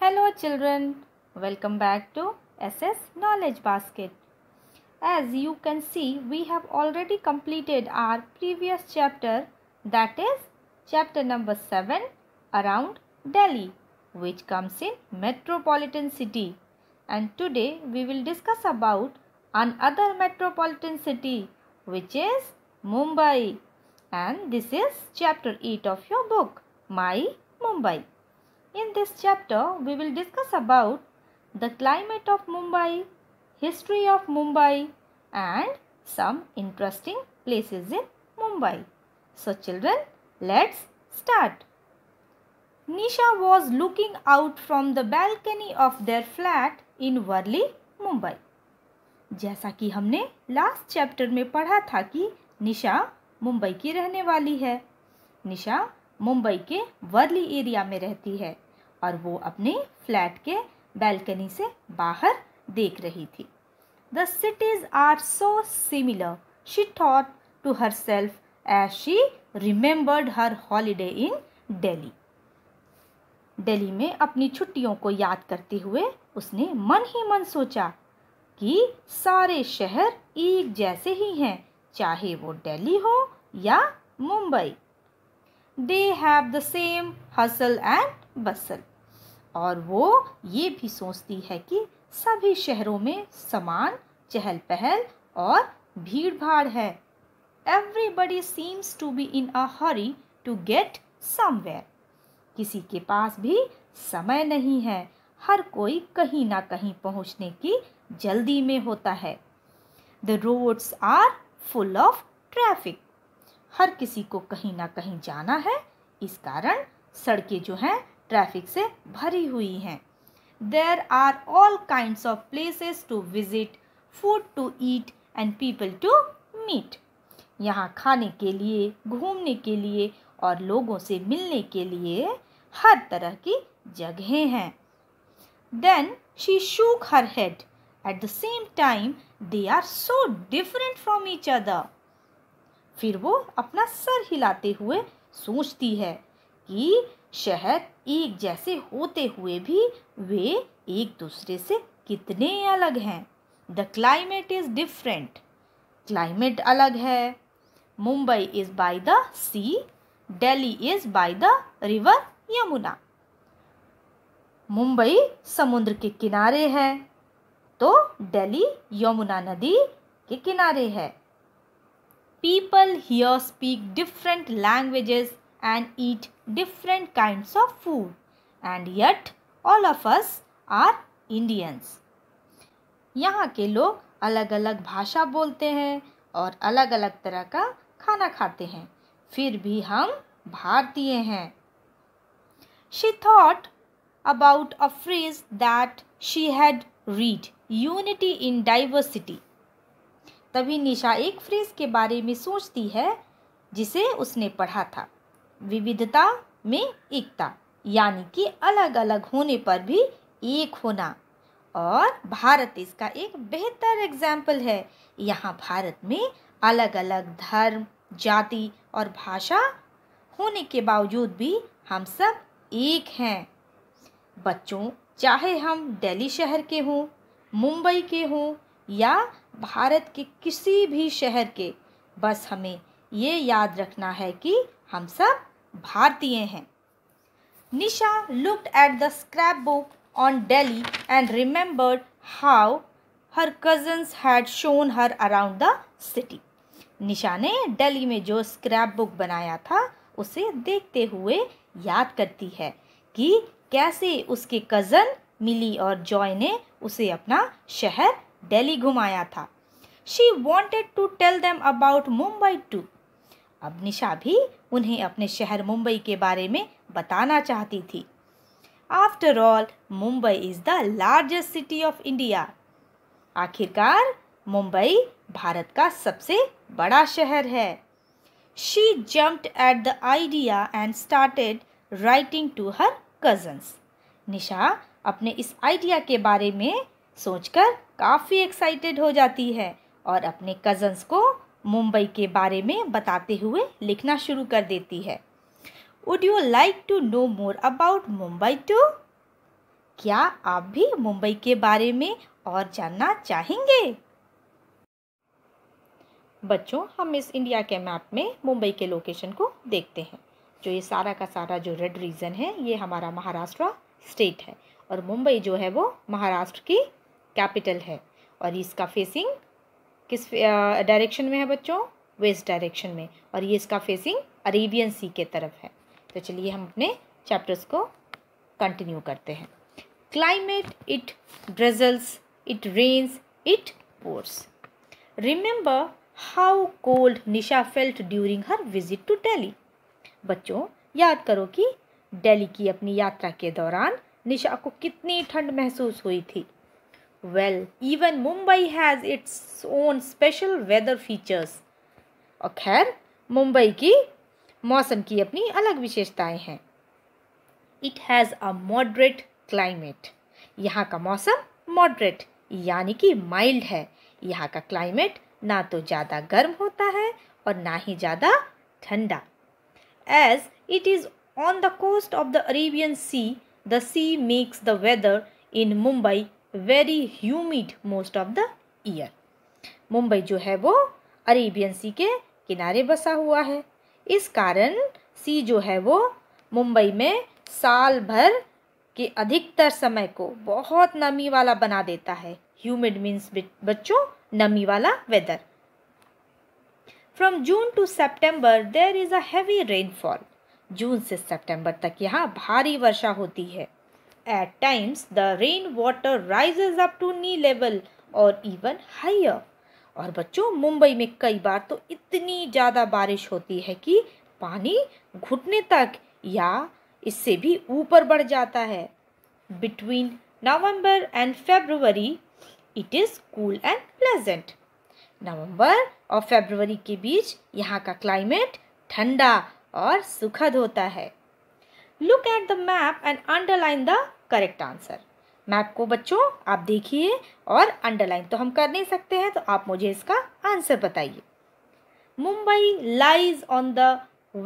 Hello children, welcome back to SS Knowledge Basket. As you can see, we have already completed our previous chapter that is chapter number 7 around Delhi which comes in metropolitan city and today we will discuss about another metropolitan city which is Mumbai and this is chapter 8 of your book My Mumbai. In this chapter, we will discuss about the climate of Mumbai, history of Mumbai and some interesting places in Mumbai. So children, let's start. Nisha was looking out from the balcony of their flat in Worli, Mumbai. जैसा कि हमने last chapter में पढ़ा था कि निशा मुंबई की रहने वाली है निशा मुंबई के वर्ली एरिया में रहती है और वो अपने फ्लैट के बैल्कनी से बाहर देख रही थी the cities are so similar she thought to herself as she remembered her holiday in Delhi Delhi में अपनी छुट्टियों को याद करते हुए उसने मन ही मन सोचा कि सारे शहर एक जैसे ही हैं चाहे वो डेली हो या Mumbai they have the same hustle and bustle और वो ये भी सोचती है कि सभी शहरों में समान चहल पहल और भीड़ भाड़ है everybody seems to be in a hurry to get somewhere किसी के पास भी समय नहीं है हर कोई कहीं ना कहीं पहुंचने की जल्दी में होता है the roads are full of traffic हर किसी को कहीं ना कहीं जाना है इस कारण सड़कें जो हैं ट्रैफिक से भरी हुई हैं there are all kind of places to visit food to eat and people to meet यहाँ खाने के लिए घूमने के लिए और लोगों से मिलने के लिए हर तरह की जगहें हैं then she shook her head at the same time they are so different from each other फिर वो अपना सर हिलाते हुए सोचती है कि शहर एक जैसे होते हुए भी वे एक दूसरे से कितने अलग हैं the climate is different climate अलग है Mumbai is by the sea Delhi is by the river Yamuna Mumbai समुद्र के किनारे है तो दिल्ली यमुना नदी के किनारे है People here speak different languages and eat different kinds of food. And yet, all of us are Indians. yahan ke log alag alag bhasha bolte hain aur alag alag tarah ka khana khate hain fir bhi hum bhartiye hain she thought about a phrase that she had read unity in diversity तभी निशा एक phrase के बारे में सोचती है जिसे उसने पढ़ा था विविधता में एकता यानी कि अलग अलग होने पर भी एक होना और भारत इसका एक बेहतर एग्जाम्पल है यहाँ भारत में अलग अलग धर्म जाति और भाषा होने के बावजूद भी हम सब एक हैं बच्चों चाहे हम दिल्ली शहर के हों मुंबई के हों या भारत के किसी भी शहर के बस हमें ये याद रखना है कि हम सब भारतीय हैं Nisha looked at the scrapbook on Delhi and remembered how her cousins had shown her around the city Nisha ने डेली में जो स्क्रैप बुक बनाया था उसे देखते हुए याद करती है कि कैसे उसके कज़न मिली और जॉय ने उसे अपना शहर दिल्ली घुमाया था she wanted to tell them about Mumbai too अब निशा भी उन्हें अपने शहर मुंबई के बारे में बताना चाहती थी after all Mumbai is the largest city of India आखिरकार मुंबई भारत का सबसे बड़ा शहर है she jumped at the idea and started writing to her cousins Nisha अपने इस आइडिया के बारे में सोचकर काफ़ी एक्साइटेड हो जाती है और अपने कज़न्स को मुंबई के बारे में बताते हुए लिखना शुरू कर देती है would you like to know more about Mumbai too क्या आप भी मुंबई के बारे में और जानना चाहेंगे बच्चों हम इस इंडिया के मैप में मुंबई के लोकेशन को देखते हैं जो ये सारा का सारा जो रेड रीजन है ये हमारा महाराष्ट्र स्टेट है और मुंबई जो है वो महाराष्ट्र की कैपिटल है और इसका फेसिंग किस डायरेक्शन में है बच्चों वेस्ट डायरेक्शन में और ये इसका फेसिंग अरेबियन सी के तरफ है तो चलिए हम अपने चैप्टर्स को कंटिन्यू करते हैं climate it drizzles it rains it pours remember how cold Nisha felt during her visit to Delhi बच्चों याद करो कि डेली की अपनी यात्रा के दौरान निशा को कितनी ठंड महसूस हुई थी well. Even Mumbai has its own special weather features. और खैर मुंबई की मौसम की अपनी अलग विशेषताएं हैं it has a moderate climate यहाँ का मौसम मॉडरेट यानी कि माइल्ड है यहाँ का क्लाइमेट ना तो ज़्यादा गर्म होता है और ना ही ज़्यादा ठंडा as it is on the coast of the Arabian sea the sea makes the weather in Mumbai very humid most of the year Mumbai जो है वो अरेबियन सी के किनारे बसा हुआ है इस कारण सी जो है वो मुंबई में साल भर के अधिकतर समय को बहुत नमी वाला बना देता है ह्यूमिड मीन्स बच्चों नमी वाला weather from June to September there is a heavy rainfall June से सेप्टेम्बर तक यहाँ भारी वर्षा होती है At times, the water rises up to knee level और even higher. और बच्चों मुंबई में कई बार तो इतनी ज़्यादा बारिश होती है कि पानी घुटने तक या इससे भी ऊपर बढ़ जाता है between November and February it is cool and pleasant नवंबर और फेब्रुवरी के बीच यहाँ का क्लाइमेट ठंडा और सुखद होता है look at the map and underline the correct answer map को बच्चों आप देखिए और अंडरलाइन तो हम कर नहीं सकते हैं तो आप मुझे इसका आंसर बताइए Mumbai lies on the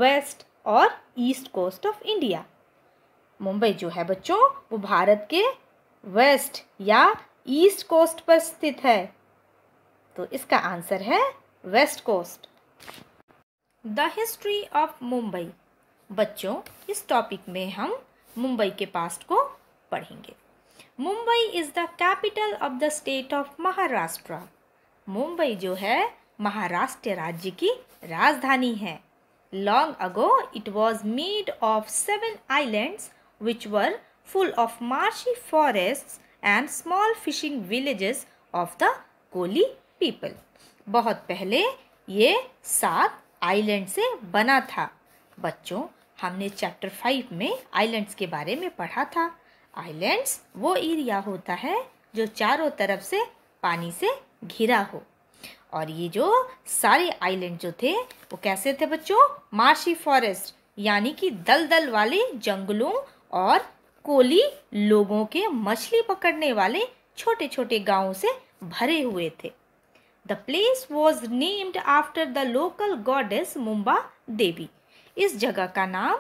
west और east coast of India Mumbai जो है बच्चों वो भारत के वेस्ट या ईस्ट कोस्ट पर स्थित है तो इसका आंसर है west coast the history of Mumbai बच्चों इस टॉपिक में हम मुंबई के पास्ट को पढ़ेंगे Mumbai is the capital of the state of Maharashtra Mumbai जो है महाराष्ट्र राज्य की राजधानी है long ago it was made of seven islands which were full of marshy forest and small fishing villages of the Koli people बहुत पहले ये सात आइलैंड से बना था बच्चों हमने चैप्टर फाइव में आइलैंड्स के बारे में पढ़ा था आइलैंड्स वो एरिया होता है जो चारों तरफ से पानी से घिरा हो और ये जो सारे आइलैंड जो थे वो कैसे थे बच्चों मार्शी फॉरेस्ट यानी कि दलदल वाले जंगलों और कोली लोगों के मछली पकड़ने वाले छोटे छोटे गांवों से भरे हुए थे the place was named after the local goddess Mumba Devi इस जगह का नाम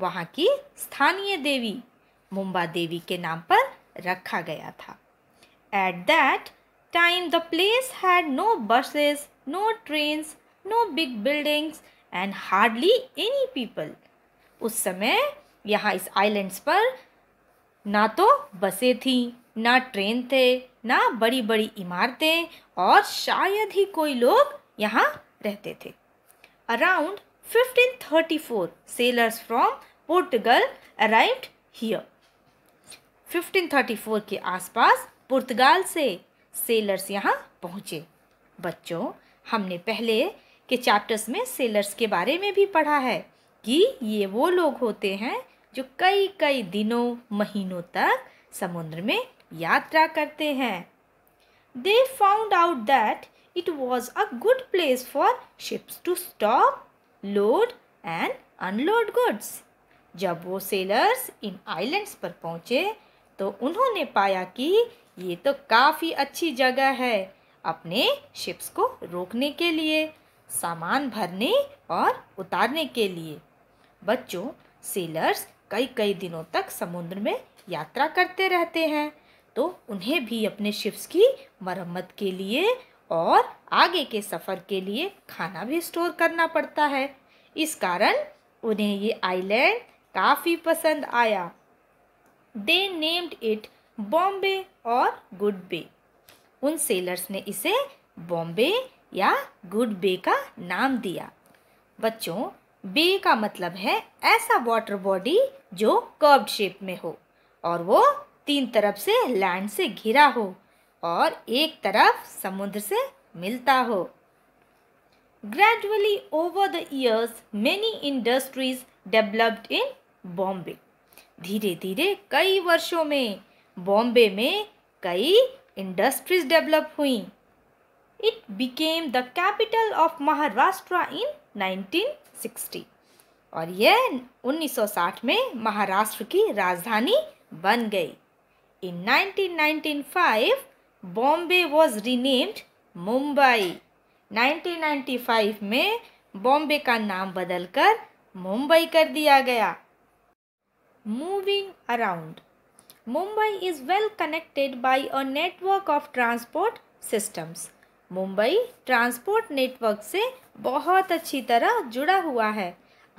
वहाँ की स्थानीय देवी मुंबा देवी के नाम पर रखा गया था at that time the place had no buses no trains no big buildings and hardly any people उस समय यहाँ इस आइलैंड्स पर ना तो बसें थीं ना ट्रेन थे ना बड़ी बड़ी इमारतें और शायद ही कोई लोग यहाँ रहते थे around 1534 sailors from Portugal arrived here 1534 के आसपास पुर्तगाल से सेलर्स यहाँ पहुँचे बच्चों हमने पहले के चैप्टर्स में सेलर्स के बारे में भी पढ़ा है कि ये वो लोग होते हैं जो कई कई दिनों महीनों तक समुद्र में यात्रा करते हैं they found out that it was a good place for ships to stop load and unload goods जब वो सेलर्स इन आइलैंड्स पर पहुँचे तो उन्होंने पाया कि ये तो काफ़ी अच्छी जगह है अपने शिप्स को रोकने के लिए सामान भरने और उतारने के लिए बच्चों सेलर्स कई कई दिनों तक समुद्र में यात्रा करते रहते हैं तो उन्हें भी अपने शिप्स की मरम्मत के लिए और आगे के सफ़र के लिए खाना भी स्टोर करना पड़ता है इस कारण उन्हें ये आइलैंड काफ़ी पसंद आया दे नेम्ड इट बॉम्बे और गुड बे उन सेलर्स ने इसे बॉम्बे या गुड बे का नाम दिया बच्चों बे का मतलब है ऐसा वाटर बॉडी जो कर्व्ड शेप में हो और वो तीन तरफ से लैंड से घिरा हो और एक तरफ समुद्र से मिलता हो gradually over the years many industries developed in Bombay धीरे धीरे कई वर्षों में बॉम्बे में कई इंडस्ट्रीज डेवलप हुई it became the capital of Maharashtra in 1960 और यह 1960 में महाराष्ट्र की राजधानी बन गई in 1995 Bombay was renamed Mumbai 1995 में बॉम्बे का नाम बदलकर मुंबई कर दिया गया moving around. Mumbai is well connected by a network of transport systems. Mumbai transport network से बहुत अच्छी तरह जुड़ा हुआ है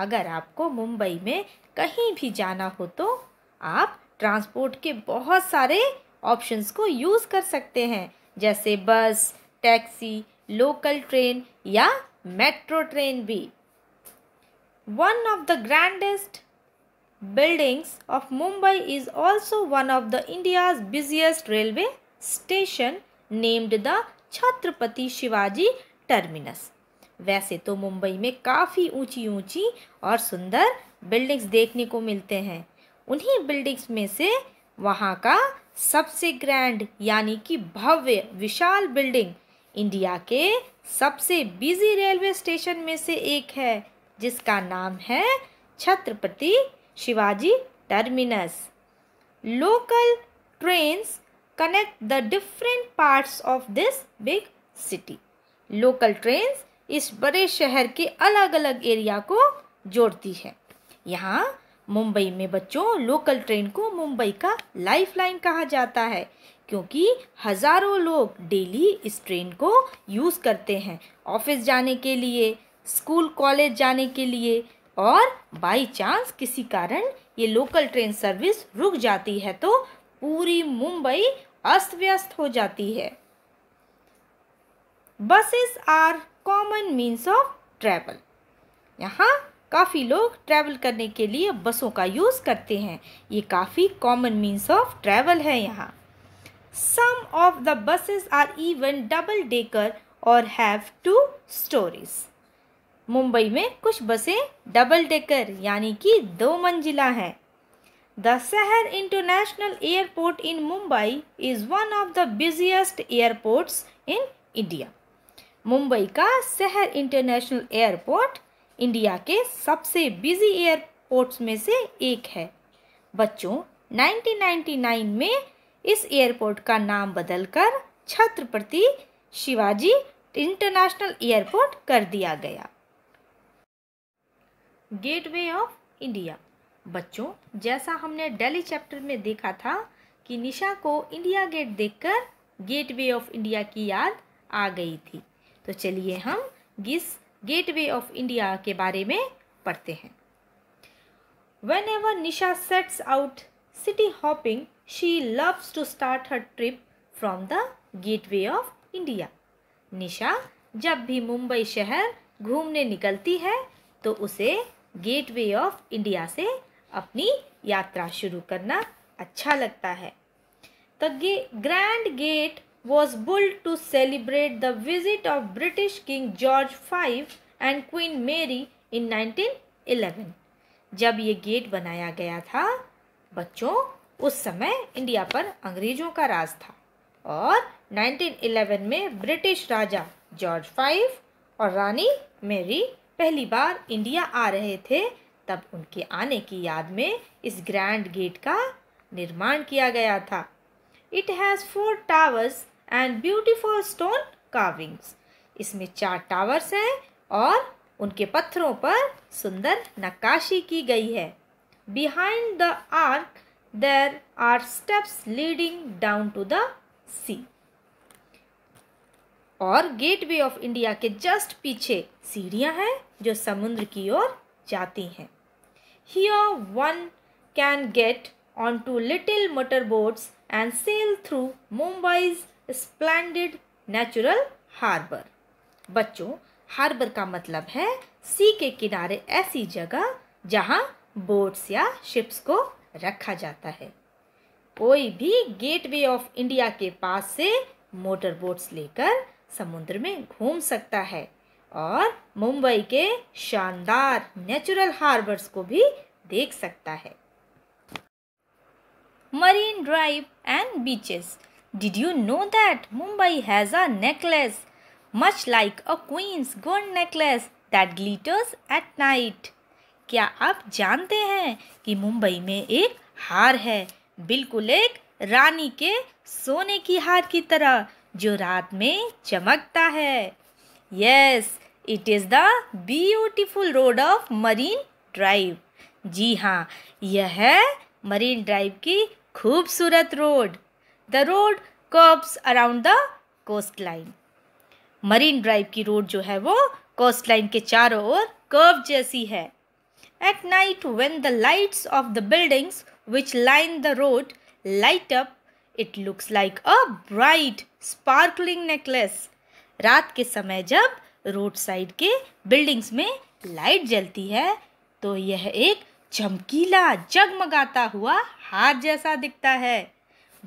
अगर आपको मुंबई में कहीं भी जाना हो तो आप ट्रांसपोर्ट के बहुत सारे ऑप्शंस को यूज़ कर सकते हैं जैसे बस टैक्सी लोकल ट्रेन या मेट्रो ट्रेन भी one of the grandest buildings of Mumbai is also one of the India's busiest railway station named the Chhatrapati Shivaji terminus वैसे तो मुंबई में काफ़ी ऊंची ऊंची और सुंदर बिल्डिंग्स देखने को मिलते हैं उन्हीं बिल्डिंग्स में से वहाँ का सबसे ग्रैंड यानी कि भव्य विशाल बिल्डिंग इंडिया के सबसे बिजी रेलवे स्टेशन में से एक है जिसका नाम है Chhatrapati Shivaji terminus. Local trains connect the different parts of this big city. Local trains इस बड़े शहर के अलग अलग एरिया को जोड़ती है यहाँ मुंबई में बच्चों लोकल ट्रेन को मुंबई का लाइफलाइन कहा जाता है क्योंकि हज़ारों लोग डेली इस ट्रेन को यूज़ करते हैं ऑफिस जाने के लिए स्कूल कॉलेज जाने के लिए और बाय चांस किसी कारण ये लोकल ट्रेन सर्विस रुक जाती है तो पूरी मुंबई अस्त व्यस्त हो जाती है buses are common means of travel यहाँ काफ़ी लोग ट्रैवल करने के लिए बसों का यूज़ करते हैं ये काफ़ी कॉमन मीन्स ऑफ ट्रैवल है यहाँ some of the buses are even double decker और हैव टू स्टोरीज मुंबई में कुछ बसें डबल डेकर यानी कि दो मंजिला हैं द शहर international airport in Mumbai is one of the busiest airports in India Mumbai का शहर इंटरनेशनल एयरपोर्ट इंडिया के सबसे बिजी एयरपोर्ट्स में से एक है बच्चों 1999 में इस एयरपोर्ट का नाम बदलकर छत्रपति शिवाजी इंटरनेशनल एयरपोर्ट कर दिया गया गेटवे ऑफ इंडिया बच्चों जैसा हमने डेली चैप्टर में देखा था कि निशा को इंडिया गेट देखकर गेटवे ऑफ इंडिया की याद आ गई थी तो चलिए हम इस गेटवे ऑफ इंडिया के बारे में पढ़ते हैं whenever Nisha sets out city hopping she loves to start her trip from the gateway of India Nisha जब भी मुंबई शहर घूमने निकलती है तो उसे गेटवे ऑफ इंडिया से अपनी यात्रा शुरू करना अच्छा लगता है the grand gate built to celebrate the visit of British king George five and queen Mary in in 1911. जब ये गेट बनाया गया था बच्चों उस समय इंडिया पर अंग्रेजों का राज था और 1911 में ब्रिटिश राजा जॉर्ज फाइव और रानी मेरी पहली बार इंडिया आ रहे थे तब उनके आने की याद में इस ग्रैंड गेट का निर्माण किया गया था it has four towers and beautiful stone carvings इसमें चार टावर्स हैं और उनके पत्थरों पर सुंदर नक्काशी की गई है behind the arch there are steps leading down to the sea और गेटवे ऑफ इंडिया के जस्ट पीछे सीढ़ियाँ हैं जो समुद्र की ओर जाती हैं here one can get on to little motor boats and sail through Mumbai's splendid natural harbour बच्चों हार्बर का मतलब है सी के किनारे ऐसी जगह जहाँ बोट्स या शिप्स को रखा जाता है कोई भी गेटवे ऑफ इंडिया के पास से मोटर बोट्स लेकर समुद्र में घूम सकता है और मुंबई के शानदार नेचुरल हार्बर्स को भी देख सकता है marine drive and beaches did you know that Mumbai has a necklace much like a queen's gold necklace that glitters at night क्या आप जानते हैं कि मुंबई में एक हार है बिल्कुल एक रानी के सोने की हार की तरह जो रात में चमकता है yes it is the beautiful road of marine drive जी हाँ यह है मरीन ड्राइव की खूबसूरत road the road curves around the coastline marine drive की रोड जो है वो कोस्ट लाइन के चारों ओर कर्व जैसी है at night when the lights of the buildings which line the road light up it looks like a bright sparkling necklace रात के समय जब रोड साइड के बिल्डिंग्स में लाइट जलती है तो यह एक चमकीला जगमगाता हुआ हार जैसा दिखता है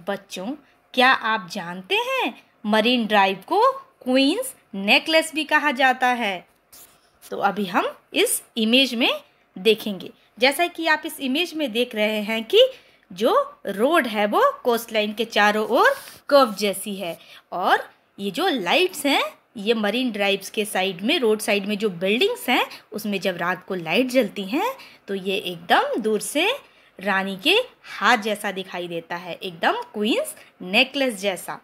बच्चों क्या आप जानते हैं मरीन ड्राइव को क्वींस नेकलेस भी कहा जाता है तो अभी हम इस इमेज में देखेंगे जैसा कि आप इस इमेज में देख रहे हैं कि जो रोड है वो कोस्ट लाइन के चारों ओर कर्व जैसी है और ये जो लाइट्स हैं ये मरीन ड्राइव्स के साइड में रोड साइड में जो बिल्डिंग्स हैं उसमें जब रात को लाइट जलती हैं तो ये एकदम दूर से रानी के हाथ जैसा दिखाई देता है एकदम क्वींस नेकलेस जैसा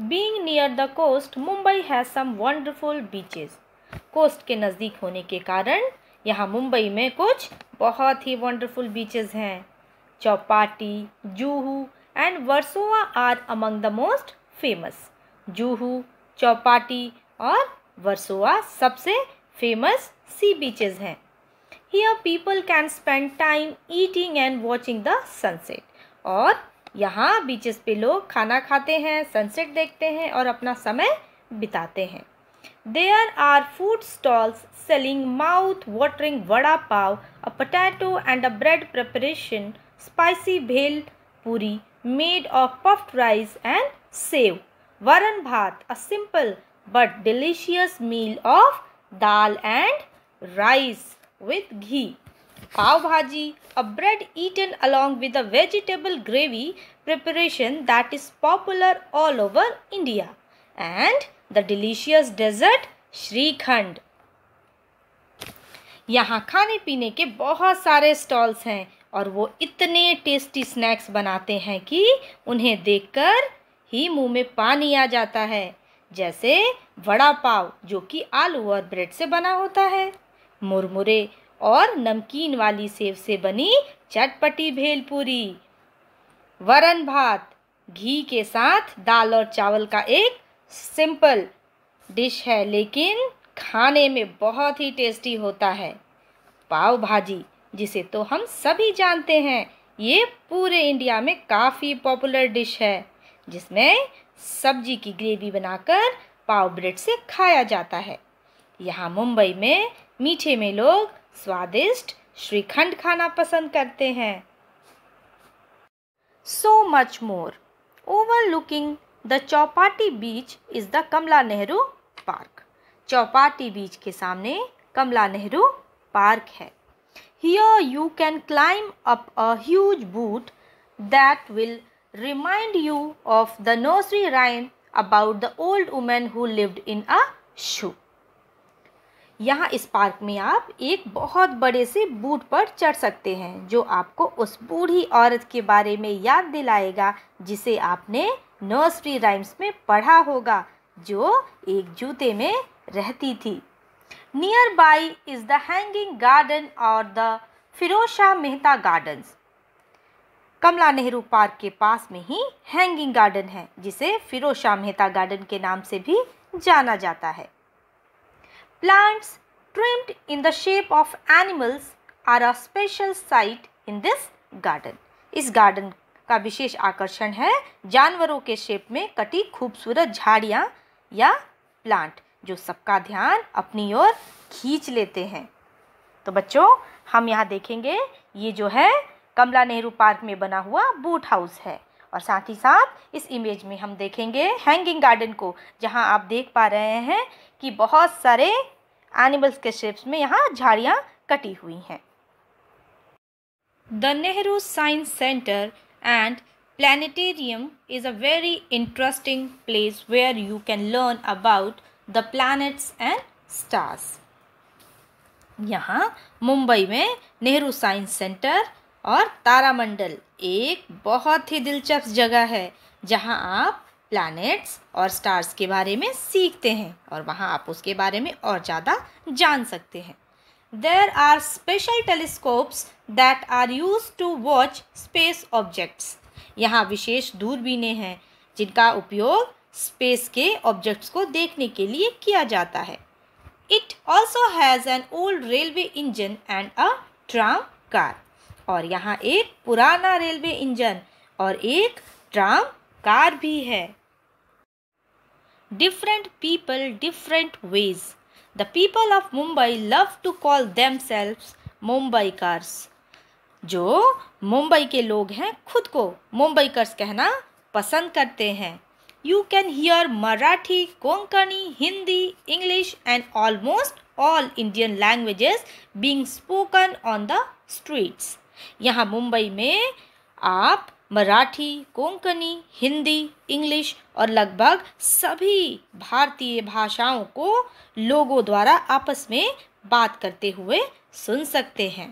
being near the coast Mumbai has some wonderful beaches coast के नज़दीक होने के कारण यहाँ मुंबई में कुछ बहुत ही वंडरफुल बीचेस हैं Chowpatty Juhu and Versova are among the most famous Juhu Chowpatty और वर्सोवा सबसे फेमस सी बीचेस हैं here people can spend time eating and watching the sunset और यहाँ बीचेस पे लोग खाना खाते हैं सनसेट देखते हैं और अपना समय बिताते हैं There are food stalls selling mouth-watering vada pav, a potato and a bread preparation, spicy bhel puri made of puffed rice and sev. Varan bhat, a simple but delicious meal of dal and rice with ghee. Pav bhaji, a bread eaten along with a vegetable gravy preparation that is popular all over India. And the delicious dessert shrikhand यहाँ खाने पीने के बहुत सारे stalls हैं और वो इतने टेस्टी स्नैक्स बनाते हैं कि उन्हें देखकर ही मुंह में पानी आ जाता है जैसे वड़ा पाव जो कि आलू और ब्रेड से बना होता है मुरमुरे और नमकीन वाली सेव से बनी चटपटी भेलपूरी वरन भात घी के साथ दाल और चावल का एक सिंपल डिश है लेकिन खाने में बहुत ही टेस्टी होता है पाव भाजी जिसे तो हम सभी जानते हैं ये पूरे इंडिया में काफ़ी पॉपुलर डिश है जिसमें सब्जी की ग्रेवी बनाकर पाव ब्रेड से खाया जाता है यहाँ मुंबई में मीठे में लोग स्वादिष्ट श्रीखंड खाना पसंद करते हैं so much more overlooking the Chowpatty beach is the Kamala Nehru park Chowpatty beach के सामने कमला नेहरू पार्क है here you can climb up a huge boot that will remind you of the nursery rhyme about the old woman who lived in a shoe यहाँ इस park में आप एक बहुत बड़े से बूट पर चढ़ सकते हैं जो आपको उस बूढ़ी औरत के बारे में याद दिलाएगा जिसे आपने नर्सरी राइम्स में पढ़ा होगा जो एक जूते में रहती थी nearby is the hanging garden और the Pherozeshah Mehta gardens Kamala Nehru park के पास में ही हैंगिंग गार्डन है जिसे फिरोशा मेहता गार्डन के नाम से भी जाना जाता है plants trimmed in the shape of animals are a special sight in this garden इस गार्डन का विशेष आकर्षण है जानवरों के शेप में कटी खूबसूरत झाड़ियाँ या प्लांट जो सबका ध्यान अपनी ओर खींच लेते हैं तो बच्चों हम यहाँ देखेंगे ये जो है कमला नेहरू पार्क में बना हुआ बूट हाउस है और साथ ही साथ इस इमेज में हम देखेंगे हैंगिंग गार्डन को जहाँ आप देख पा रहे हैं कि बहुत सारे एनिमल्स के शेप्स में यहाँ झाड़ियाँ कटी हुई हैं the Nehru science centre and planetarium is a very interesting place where you can learn about the planets and stars. यहाँ मुंबई में नेहरू साइंस सेंटर और तारामंडल एक बहुत ही दिलचस्प जगह है जहाँ आप प्लैनेट्स और स्टार्स के बारे में सीखते हैं और वहाँ आप उसके बारे में और ज़्यादा जान सकते हैं there are special telescopes that are used to watch space objects. यहाँ विशेष दूरबीने हैं जिनका उपयोग स्पेस के ऑब्जेक्ट्स को देखने के लिए किया जाता है it also has an old railway engine and a tram car और यहाँ एक पुराना रेलवे इंजन और एक ट्राम कार भी है different people different ways The people of Mumbai love to call themselves Mumbai cars. जो मुंबई के लोग हैं खुद को मुंबई कर्स कहना पसंद करते हैं you can hear Marathi Konkani Hindi English and almost all Indian languages being spoken on the streets यहाँ मुंबई में आप मराठी कोंकणी हिंदी इंग्लिश और लगभग सभी भारतीय भाषाओं को लोगों द्वारा आपस में बात करते हुए सुन सकते हैं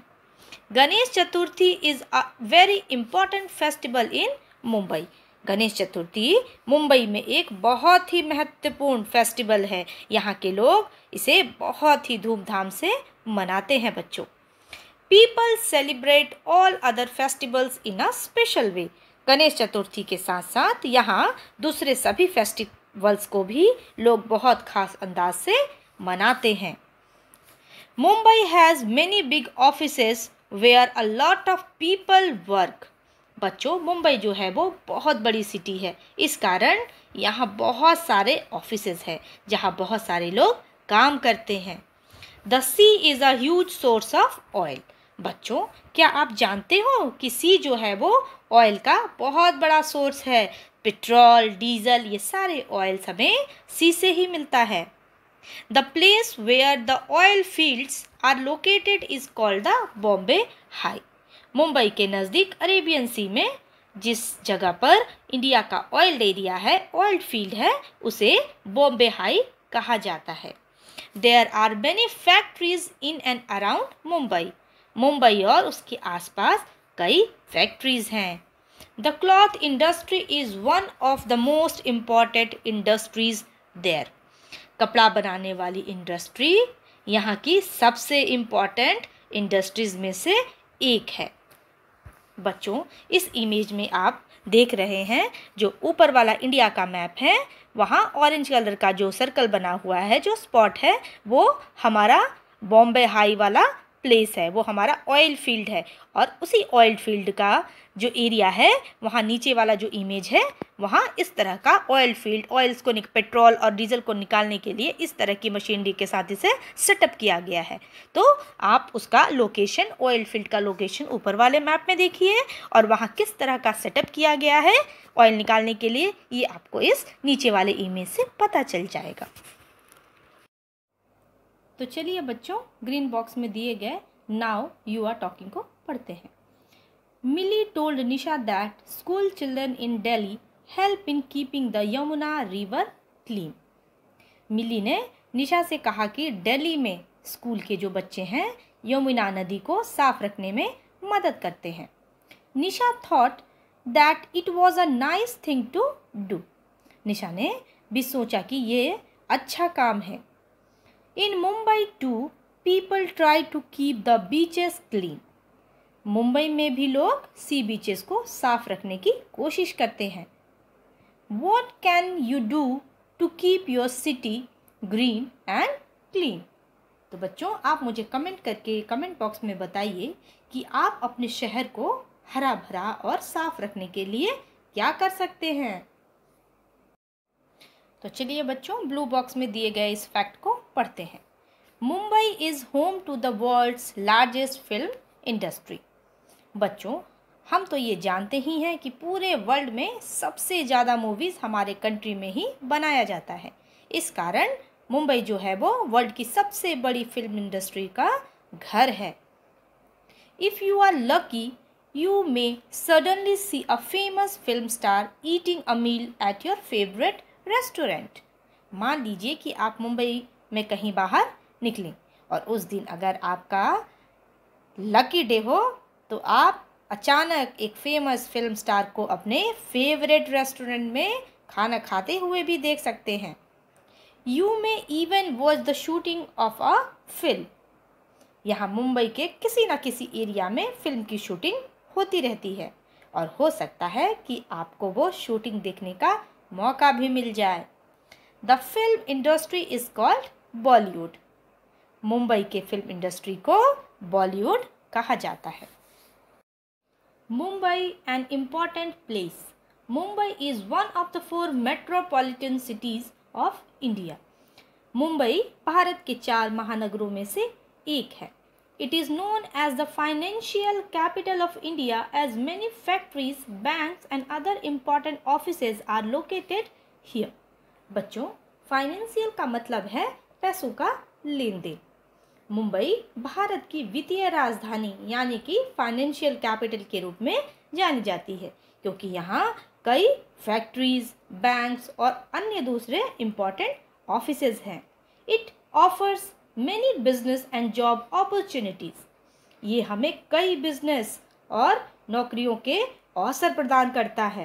Ganesh Chaturthi is a very important festival in Mumbai Ganesh Chaturthi Mumbai में एक बहुत ही महत्वपूर्ण फेस्टिवल है यहाँ के लोग इसे बहुत ही धूमधाम से मनाते हैं बच्चों people celebrate all other festivals in a special way Ganesh Chaturthi के साथ साथ यहाँ दूसरे सभी फेस्टिवल्स को भी लोग बहुत खास अंदाज से मनाते हैं Mumbai has many big offices where a lot of people work बच्चों मुंबई जो है वो बहुत बड़ी सिटी है इस कारण यहाँ बहुत सारे ऑफिस हैं जहाँ बहुत सारे लोग काम करते हैं the sea is a huge source of oil बच्चों क्या आप जानते हो कि सी जो है वो ऑयल का बहुत बड़ा सोर्स है पेट्रोल डीजल ये सारे ऑयल्स हमें सी से ही मिलता है the place where the oil fields are located is called the Bombay High Mumbai के नज़दीक अरेबियन सी में जिस जगह पर इंडिया का ऑयल एरिया है ऑयल फील्ड है उसे बॉम्बे हाई कहा जाता है there are many factories in and around Mumbai Mumbai और उसके आसपास कई फैक्ट्रीज हैं the cloth industry is one of the most important industries there कपड़ा बनाने वाली इंडस्ट्री यहाँ की सबसे इम्पॉर्टेंट इंडस्ट्रीज़ में से एक है बच्चों इस इमेज में आप देख रहे हैं जो ऊपर वाला इंडिया का मैप है वहाँ ऑरेंज कलर का जो सर्कल बना हुआ है जो स्पॉट है वो हमारा बॉम्बे हाई वाला प्लेस है वो हमारा ऑयल फील्ड है और उसी ऑयल फील्ड का जो एरिया है वहाँ नीचे वाला जो इमेज है वहाँ इस तरह का ऑयल फील्ड ऑयल्स को पेट्रोल और डीजल को निकालने के लिए इस तरह की मशीनरी के साथ इसे सेटअप किया गया है तो आप उसका लोकेशन ऑयल फील्ड का लोकेशन ऊपर वाले मैप में देखिए और वहाँ किस तरह का सेटअप किया गया है ऑयल निकालने के लिए ये आपको इस नीचे वाले इमेज से पता चल जाएगा तो चलिए बच्चों ग्रीन बॉक्स में दिए गए नाउ यू आर टॉकिंग को पढ़ते हैं Mili told Nisha that school children in daily help in keeping the Yamuna river clean Mili ने निशा से कहा कि डेली में स्कूल के जो बच्चे हैं यमुना नदी को साफ रखने में मदद करते हैं Nisha thought that it was a nice thing to do Nisha ने भी सोचा कि ये अच्छा काम है In Mumbai too, people try to keep the beaches clean. Mumbai में भी लोग सी बीचेस को साफ रखने की कोशिश करते हैं what can you do to keep your city green and clean तो बच्चों आप मुझे कमेंट करके कमेंट बॉक्स में बताइए कि आप अपने शहर को हरा भरा और साफ रखने के लिए क्या कर सकते हैं तो चलिए बच्चों ब्लू बॉक्स में दिए गए इस फैक्ट को पढ़ते हैं Mumbai is home to the world's largest film industry बच्चों हम तो ये जानते ही हैं कि पूरे वर्ल्ड में सबसे ज़्यादा मूवीज़ हमारे कंट्री में ही बनाया जाता है इस कारण मुंबई जो है वो वर्ल्ड की सबसे बड़ी फिल्म इंडस्ट्री का घर है if you are lucky you may suddenly see a famous film star eating a meal at your favourite restaurant मान लीजिए कि आप मुंबई में कहीं बाहर निकलें और उस दिन अगर आपका लकी डे हो तो आप अचानक एक फेमस फिल्म स्टार को अपने फेवरेट रेस्टोरेंट में खाना खाते हुए भी देख सकते हैं you may even watch the shooting of a film यहाँ मुंबई के किसी न किसी एरिया में फिल्म की शूटिंग होती रहती है और हो सकता है कि आपको वो शूटिंग देखने का मौका भी मिल जाए the film industry is called Bollywood Mumbai के फिल्म इंडस्ट्री को बॉलीवुड कहा जाता है Mumbai an important place Mumbai is one of the four metropolitan cities of India Mumbai Bharat के चार महानगरों में से एक है It is known as the financial capital of India as many factories, banks and other important offices are located here. बच्चों financial का मतलब है पैसों का लेन देन मुंबई भारत की वित्तीय राजधानी यानी कि फाइनेंशियल कैपिटल के रूप में जानी जाती है क्योंकि यहाँ कई फैक्ट्रीज बैंक्स और अन्य दूसरे इम्पॉर्टेंट ऑफिसेज हैं it offers many business and job opportunities ये हमें कई बिजनेस और नौकरियों के अवसर प्रदान करता है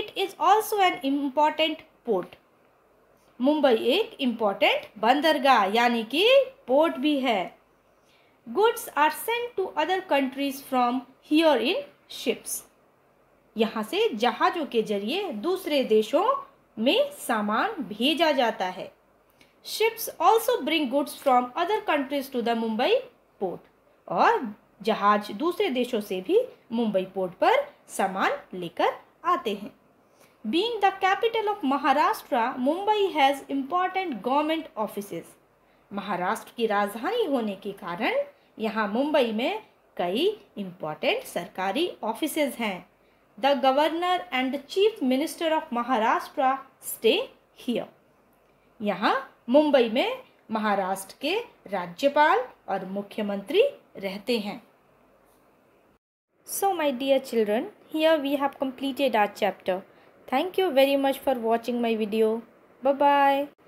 it is also an important port Mumbai एक इम्पॉर्टेंट बंदरगाह यानी कि पोर्ट भी है goods are sent to other countries from here in ships यहाँ से जहाज़ों के जरिए दूसरे देशों में सामान भेजा जाता है ships also bring goods from other countries to the Mumbai port. और जहाज दूसरे देशों से भी मुंबई पोर्ट पर सामान लेकर आते हैं being the capital of Maharashtra Mumbai has important government offices Maharashtra की राजधानी होने के कारण यहाँ मुंबई में कई इम्पॉर्टेंट सरकारी ऑफिसेज हैं the governor and chief minister of Maharashtra stay here यहाँ मुंबई में महाराष्ट्र के राज्यपाल और मुख्यमंत्री रहते हैं so my dear children here we have completed our chapter thank you very much for watching my video bye bye